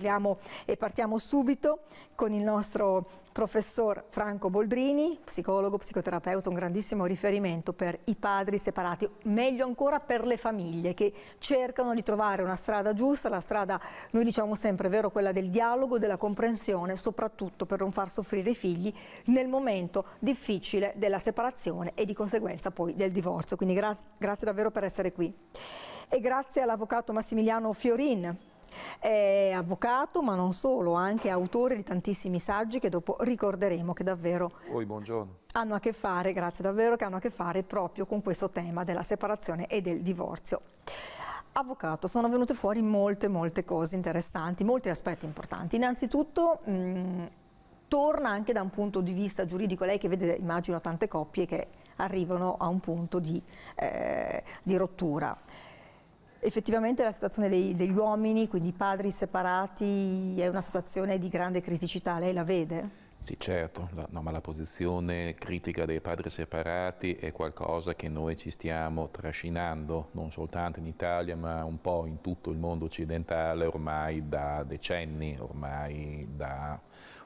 parliamo e partiamo subito con il nostro professor Franco Boldrini, psicologo, psicoterapeuta, un grandissimo riferimento per i padri separati, meglio ancora per le famiglie che cercano di trovare una strada giusta, la strada, noi diciamo sempre, è vero, quella del dialogo, della comprensione, soprattutto per non far soffrire i figli nel momento difficile della separazione e di conseguenza poi del divorzio. Quindi gra grazie davvero per essere qui. E grazie all'avvocato Massimiliano Fiorin, è avvocato ma non solo, anche autore di tantissimi saggi che dopo ricorderemo che davvero Oi, hanno a che fare, grazie davvero, che hanno a che fare proprio con questo tema della separazione e del divorzio. Avvocato, sono venute fuori molte molte cose interessanti, molti aspetti importanti. Innanzitutto mh, mm, torna anche da un punto di vista giuridico, lei che vede immagino tante coppie che arrivano a un punto di, eh, di rottura. Effettivamente la situazione dei, degli uomini, quindi padri separati, è una situazione di grande criticità, lei la vede? Sì, certo, la, no, ma la posizione critica dei padri separati è qualcosa che noi ci stiamo trascinando, non soltanto in Italia, ma un po' in tutto il mondo occidentale ormai da decenni, ormai da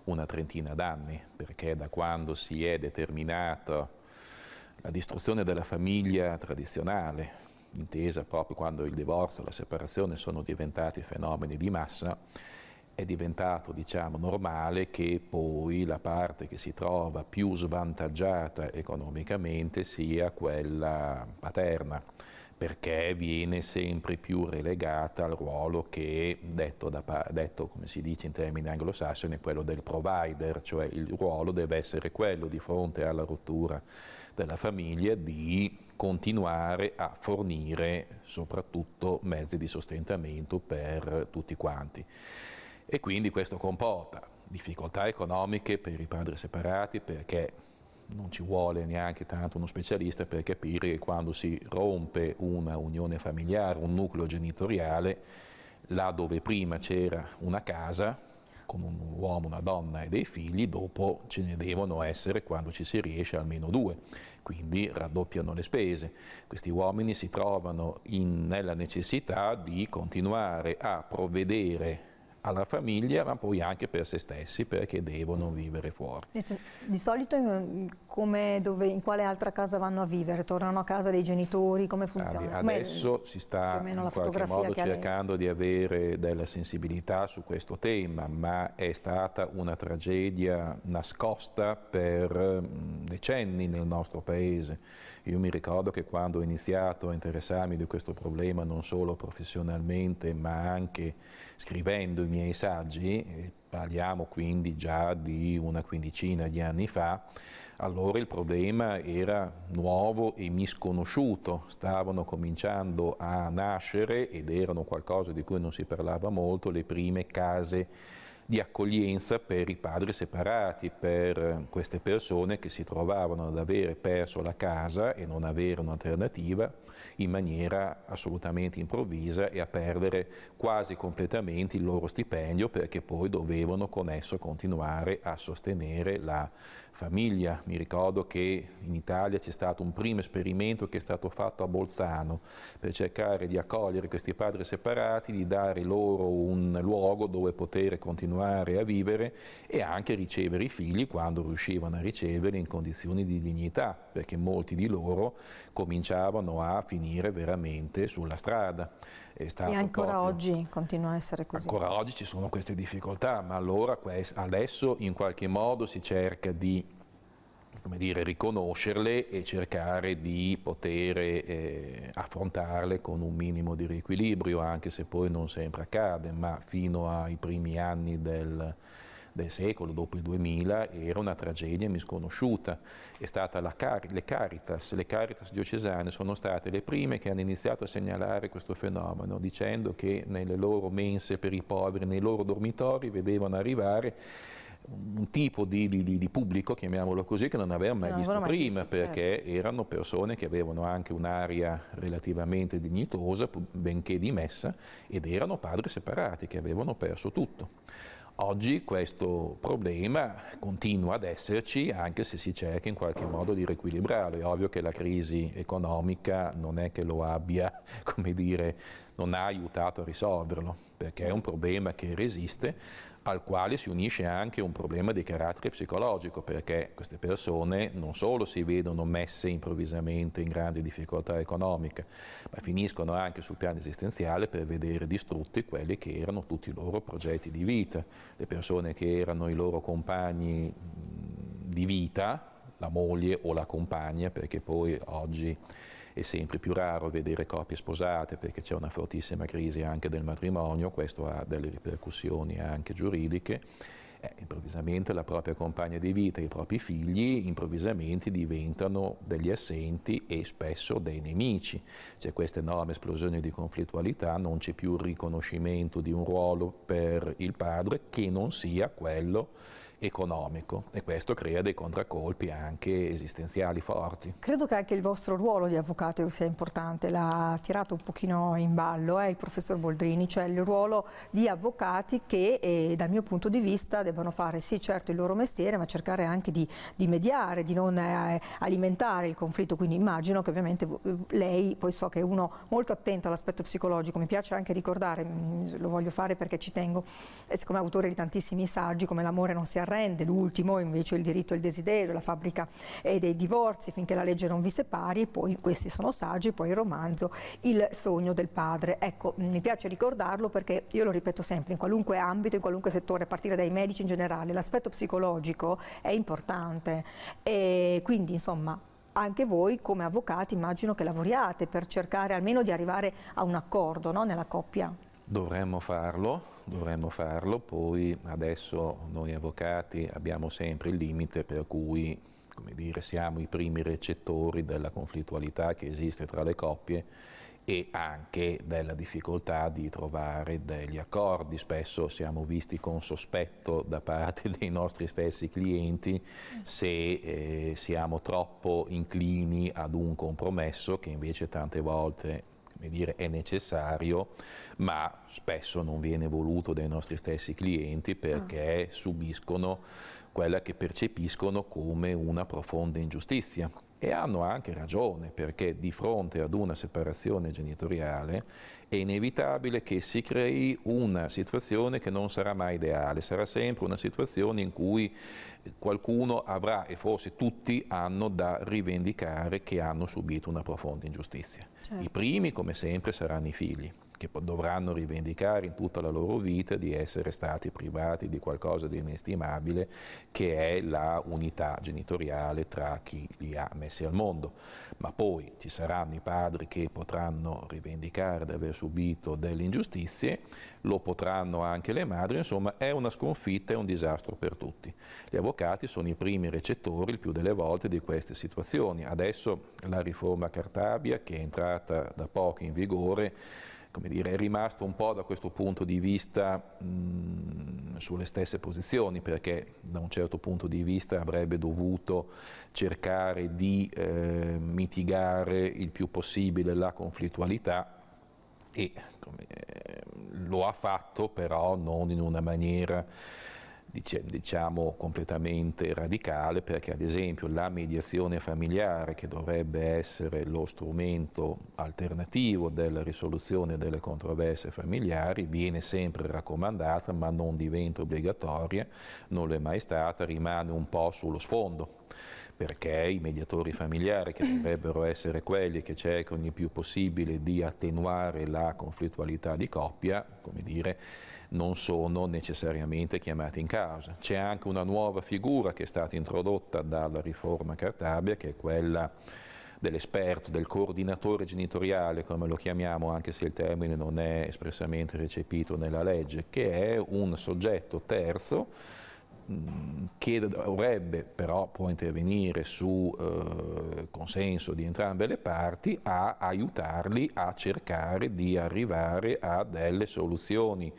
una trentina d'anni, perché da quando si è determinata la distruzione della famiglia tradizionale, intesa proprio quando il divorzio e la separazione sono diventati fenomeni di massa, è diventato diciamo, normale che poi la parte che si trova più svantaggiata economicamente sia quella paterna, perché viene sempre più relegata al ruolo che, detto, da, detto come si dice in termini anglosassoni, è quello del provider, cioè il ruolo deve essere quello di fronte alla rottura della famiglia di continuare a fornire soprattutto mezzi di sostentamento per tutti quanti. E quindi questo comporta difficoltà economiche per i padri separati perché non ci vuole neanche tanto uno specialista per capire che quando si rompe una unione familiare, un nucleo genitoriale, là dove prima c'era una casa, con un uomo, una donna e dei figli, dopo ce ne devono essere quando ci si riesce almeno due, quindi raddoppiano le spese. Questi uomini si trovano in, nella necessità di continuare a provvedere alla famiglia ma poi anche per se stessi perché devono vivere fuori. Di solito in, eh, come, dove, in quale altra casa vanno a vivere? Tornano a casa dei genitori? Come funziona? Adesso Beh, si sta in qualche modo cercando di avere della sensibilità su questo tema ma è stata una tragedia nascosta per mm, decenni nel nostro paese. Io mi ricordo che quando ho iniziato a interessarmi di questo problema non solo professionalmente ma anche scrivendomi miei saggi, parliamo quindi già di una quindicina di anni fa, allora il problema era nuovo e misconosciuto, stavano cominciando a nascere ed erano qualcosa di cui non si parlava molto le prime case di accoglienza per i padri separati, per eh, queste persone che si trovavano ad avere perso la casa e non avere un'alternativa in maniera assolutamente improvvisa e a perdere quasi completamente il loro stipendio perché poi dovevano con esso continuare a sostenere la famiglia. Mi ricordo che in Italia c'è stato un primo esperimento che è stato fatto a Bolzano per cercare di accogliere questi padri separati, di dare loro un luogo dove poter continuare continuare a vivere e anche ricevere i figli quando riuscivano a riceverli in condizioni di dignità, perché molti di loro cominciavano a finire veramente sulla strada. e ancora proprio... oggi continua a essere così. Ancora oggi ci sono queste difficoltà, ma allora adesso in qualche modo si cerca di come dire, riconoscerle e cercare di poter eh, affrontarle con un minimo di riequilibrio, anche se poi non sempre accade, ma fino ai primi anni del, del secolo, dopo il 2000, era una tragedia misconosciuta. È stata la Car le Caritas, le Caritas diocesane sono state le prime che hanno iniziato a segnalare questo fenomeno, dicendo che nelle loro mense per i poveri, nei loro dormitori, vedevano arrivare un tipo di, di, di, pubblico, chiamiamolo così, che non avevamo mai non visto mai prima, visto, perché certo. erano persone che avevano anche un'aria relativamente dignitosa, benché dimessa, ed erano padri separati, che avevano perso tutto. Oggi questo problema continua ad esserci anche se si cerca in qualche modo di riequilibrarlo. È ovvio che la crisi economica non è che lo abbia, come dire, non ha aiutato a risolverlo, perché è un problema che resiste, al quale si unisce anche un problema di carattere psicologico, perché queste persone non solo si vedono messe improvvisamente in grandi difficoltà economiche, ma finiscono anche sul piano esistenziale per vedere distrutti quelli che erano tutti i loro progetti di vita, le persone che erano i loro compagni mm, di vita, la moglie o la compagna, perché poi oggi è sempre più raro vedere coppie sposate perché c'è una fortissima crisi anche del matrimonio, questo ha delle ripercussioni anche giuridiche. Eh, improvvisamente la propria compagna di vita e i propri figli improvvisamente diventano degli assenti e spesso dei nemici. C'è questa enorme esplosione di conflittualità, non c'è più il riconoscimento di un ruolo per il padre che non sia quello economico e questo crea dei contraccolpi anche esistenziali forti. Credo che anche il vostro ruolo di avvocato sia importante, l'ha tirato un pochino in ballo eh, il professor Boldrini, cioè il ruolo di avvocati che eh, dal mio punto di vista debbano fare sì certo il loro mestiere ma cercare anche di, di mediare, di non eh, alimentare il conflitto, quindi immagino che ovviamente eh, lei, poi so che è uno molto attento all'aspetto psicologico, mi piace anche ricordare, mm, lo voglio fare perché ci tengo, siccome è autore di tantissimi saggi come l'amore non si arrende, trend, l'ultimo invece il diritto e il desiderio, la fabbrica dei divorzi finché la legge non vi separi, poi questi sono saggi, poi il romanzo Il sogno del padre. Ecco, mm, mi piace ricordarlo perché io lo ripeto sempre, in qualunque ambito, in qualunque settore, a partire dai medici in generale, l'aspetto psicologico è importante e quindi insomma anche voi come avvocati immagino che lavoriate per cercare almeno di arrivare a un accordo no, nella coppia. Dovremmo farlo, dovremmo farlo, poi adesso noi avvocati abbiamo sempre il limite per cui come dire, siamo i primi recettori della conflittualità che esiste tra le coppie e anche della difficoltà di trovare degli accordi. Spesso siamo visti con sospetto da parte dei nostri stessi clienti se eh, siamo troppo inclini ad un compromesso che invece tante volte come dire, è necessario, ma spesso non viene voluto dai nostri stessi clienti perché ah. subiscono quella che percepiscono come una profonda ingiustizia, e hanno anche ragione, perché di fronte ad una separazione genitoriale è inevitabile che si crei una situazione che non sarà mai ideale, sarà sempre una situazione in cui qualcuno avrà, e forse tutti hanno da rivendicare che hanno subito una profonda ingiustizia. Certo. I primi, come sempre, saranno i figli che dovranno rivendicare in tutta la loro vita di essere stati privati di qualcosa di inestimabile che è la unità genitoriale tra chi li ha messi al mondo. Ma poi ci saranno i padri che potranno rivendicare di aver subito delle ingiustizie, lo potranno anche le madri, insomma è una sconfitta e un disastro per tutti. Gli avvocati sono i primi recettori il più delle volte di queste situazioni. Adesso la riforma Cartabia che è entrata da poco in vigore come dire, è rimasto un po' da questo punto di vista mh, mm, sulle stesse posizioni, perché da un certo punto di vista avrebbe dovuto cercare di eh, mitigare il più possibile la conflittualità e come, eh, lo ha fatto però non in una maniera diciamo completamente radicale perché ad esempio la mediazione familiare che dovrebbe essere lo strumento alternativo della risoluzione delle controversie familiari viene sempre raccomandata ma non diventa obbligatoria, non l'è mai stata, rimane un po' sullo sfondo perché i mediatori familiari, che dovrebbero essere quelli che cercano il più possibile di attenuare la conflittualità di coppia, come dire, non sono necessariamente chiamati in causa. C'è anche una nuova figura che è stata introdotta dalla riforma Cartabia, che è quella dell'esperto, del coordinatore genitoriale, come lo chiamiamo, anche se il termine non è espressamente recepito nella legge, che è un soggetto terzo che dovrebbe però poi intervenire su eh, consenso di entrambe le parti a aiutarli a cercare di arrivare a delle soluzioni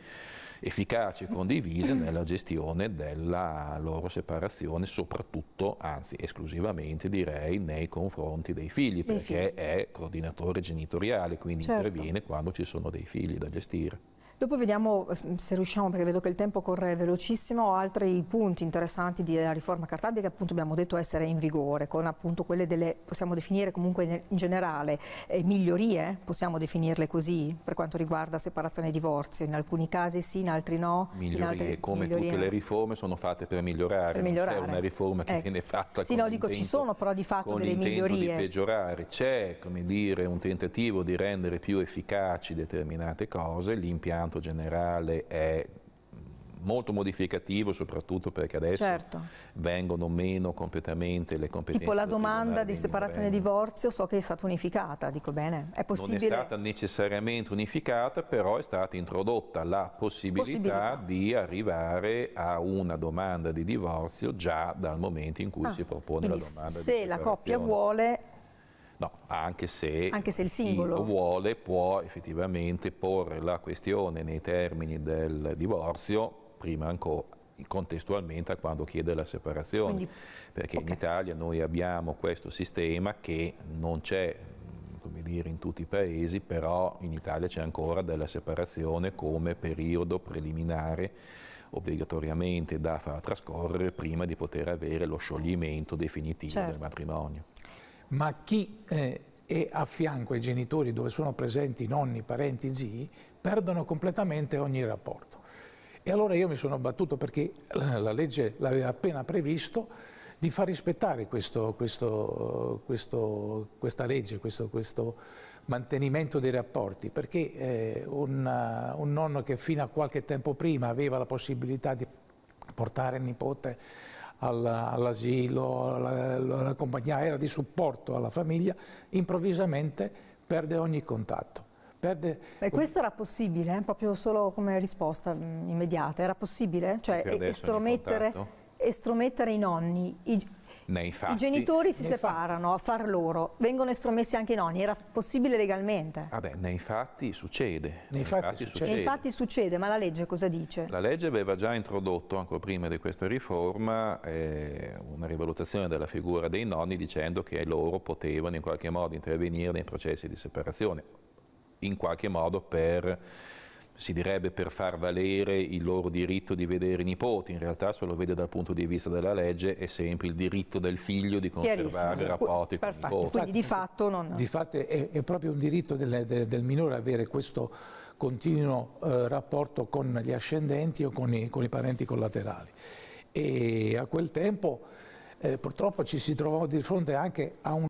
efficaci e condivise nella gestione della loro separazione, soprattutto, anzi esclusivamente direi, nei confronti dei figli, dei perché figli. è coordinatore genitoriale, quindi certo. interviene quando ci sono dei figli da gestire. Dopo vediamo se riusciamo, perché vedo che il tempo corre velocissimo, altri punti interessanti della riforma Cartabia che appunto abbiamo detto essere in vigore, con appunto quelle delle, possiamo definire comunque in generale, eh, migliorie, possiamo definirle così, per quanto riguarda separazione e divorzio, in alcuni casi sì, in altri no. Migliorie, altri, come migliorie tutte le riforme sono fatte per migliorare, per migliorare. non c'è una riforma che ecco. viene fatta Sì, no, dico, ci sono però di fatto delle migliorie. di peggiorare, c'è, come dire, un tentativo di rendere più efficaci determinate cose, gli impianti impianto generale è molto modificativo soprattutto perché adesso certo. vengono meno completamente le competenze. Tipo la domanda di separazione e divorzio so che è stata unificata, dico bene, è possibile? Non è stata necessariamente unificata però è stata introdotta la possibilità, possibilità. di arrivare a una domanda di divorzio già dal momento in cui ah, si propone la domanda di divorzio. se la coppia vuole No, anche se, anche se il singolo vuole può effettivamente porre la questione nei termini del divorzio, prima ancora, contestualmente a quando chiede la separazione. Quindi, Perché okay. in Italia noi abbiamo questo sistema che non c'è mm, come dire, in tutti i paesi, però in Italia c'è ancora della separazione come periodo preliminare obbligatoriamente da far trascorrere prima di poter avere lo scioglimento definitivo certo. del matrimonio ma chi eh, è a fianco ai genitori dove sono presenti nonni, parenti, zii, perdono completamente ogni rapporto. E allora io mi sono battuto perché la legge l'aveva appena previsto di far rispettare questo, questo, questo, questa legge, questo, mantenimento dei rapporti, perché eh, un, un nonno che fino a qualche tempo prima aveva la possibilità di portare il nipote all'asilo, alla compagnia aerea di supporto alla famiglia, improvvisamente perde ogni contatto. Perde... E questo era possibile, eh, proprio solo come risposta mm, immediata, era possibile? Cioè estromettere, estromettere i nonni, i, nei fatti. I genitori si separano fatti. a far loro, vengono estromessi anche i nonni, era possibile legalmente? Vabbè, nei fatti succede. Nei, nei fatti, fatti, succede. Nei fatti succede, ma la legge cosa dice? La legge aveva già introdotto, ancora prima di questa riforma, eh, una rivalutazione della figura dei nonni dicendo che loro potevano in qualche modo intervenire nei processi di separazione, in qualche modo per si direbbe per far valere il loro diritto di vedere i nipoti, in realtà se lo vede dal punto di vista della legge è sempre il diritto del figlio di conservare i rapporti con il nipote. Quindi di fatto non... Di fatto è, è proprio un diritto del, del, del minore avere questo continuo eh, rapporto con gli ascendenti o con i, con i, parenti collaterali. E a quel tempo eh, purtroppo ci si trovava di fronte anche a un